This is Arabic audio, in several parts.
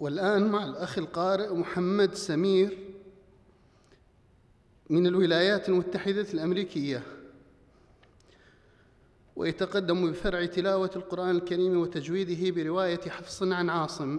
والآن مع الأخ القارئ محمد سمير من الولايات المتحدة الأمريكية ويتقدم بفرع تلاوة القرآن الكريم وتجويده برواية حفص عن عاصم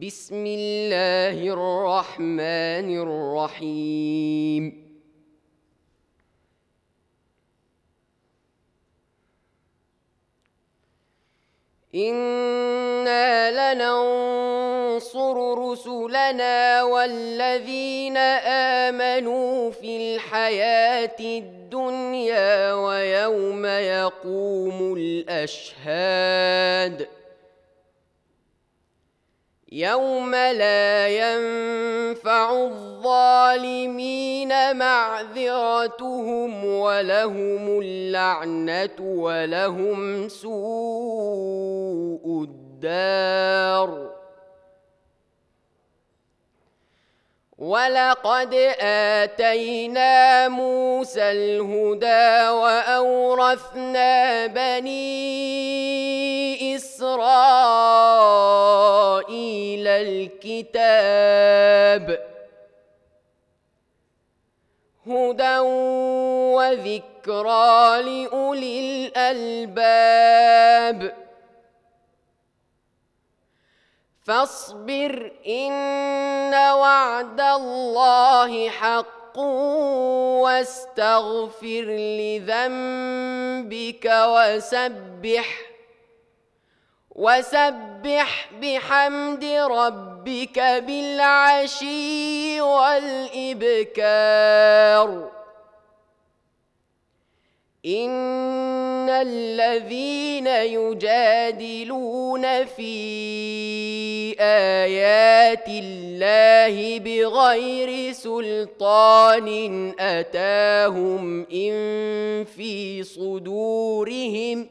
بسم الله الرحمن الرحيم إنا لننصر رسلنا والذين آمنوا في الحياة الدنيا ويوم يقوم الأشهاد ۖ يوم لا ينفع الظالمين معذرتهم ولهم اللعنه ولهم سوء الدار ولقد آتينا موسى الهدى وأورثنا بني إسرائيل الكتاب هدى وذكرى لاولي الالباب فاصبر ان وعد الله حق واستغفر لذنبك وسبح وسبح بحمد ربك بالعشي والإبكار إن الذين يجادلون في آيات الله بغير سلطان أتاهم إن في صدورهم ۖ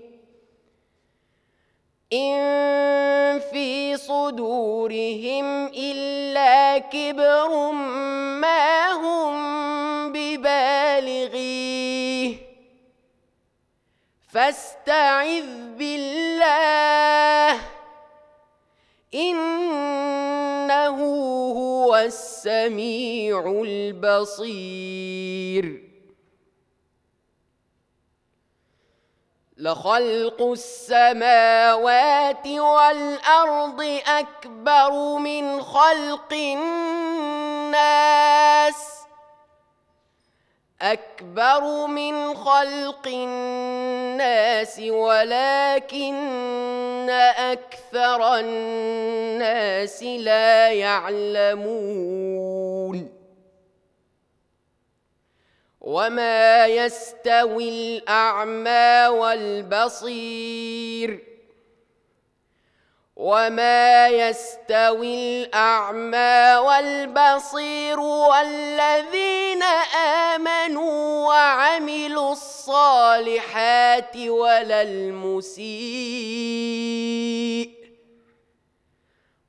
إن في صدورهم إلا كبر ما هم ببالغيه فاستعذ بالله إنه هو السميع البصير لخلق السماوات والأرض أكبر من خلق الناس أكبر من خلق الناس ولكن أكثر الناس لا يعلمون وما يستوي الأعمى والبصير وما يستوي الأعمى والبصير والذين آمنوا وعملوا الصالحات ولا المسيء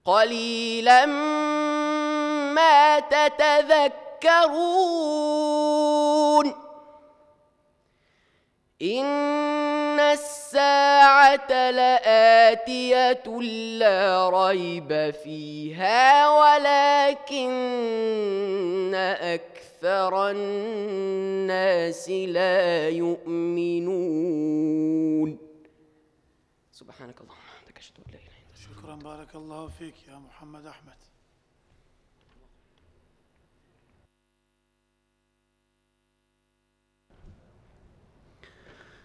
قليلا ما تتذكر يذكرون إن الساعة لآتية لا ريب فيها ولكن أكثر الناس لا يؤمنون سبحانك اللهم وبحمدك أشهد أن لا إله إلا أنت شكرا بارك الله فيك يا محمد أحمد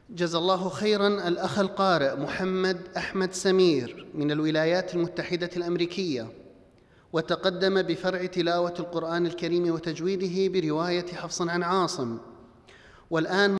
جزا الله خيرا الأخ القارئ محمد أحمد سمير من الولايات المتحدة الأمريكية وتقدم بفرع تلاوة القرآن الكريم وتجويده برواية حفص عن عاصم والآن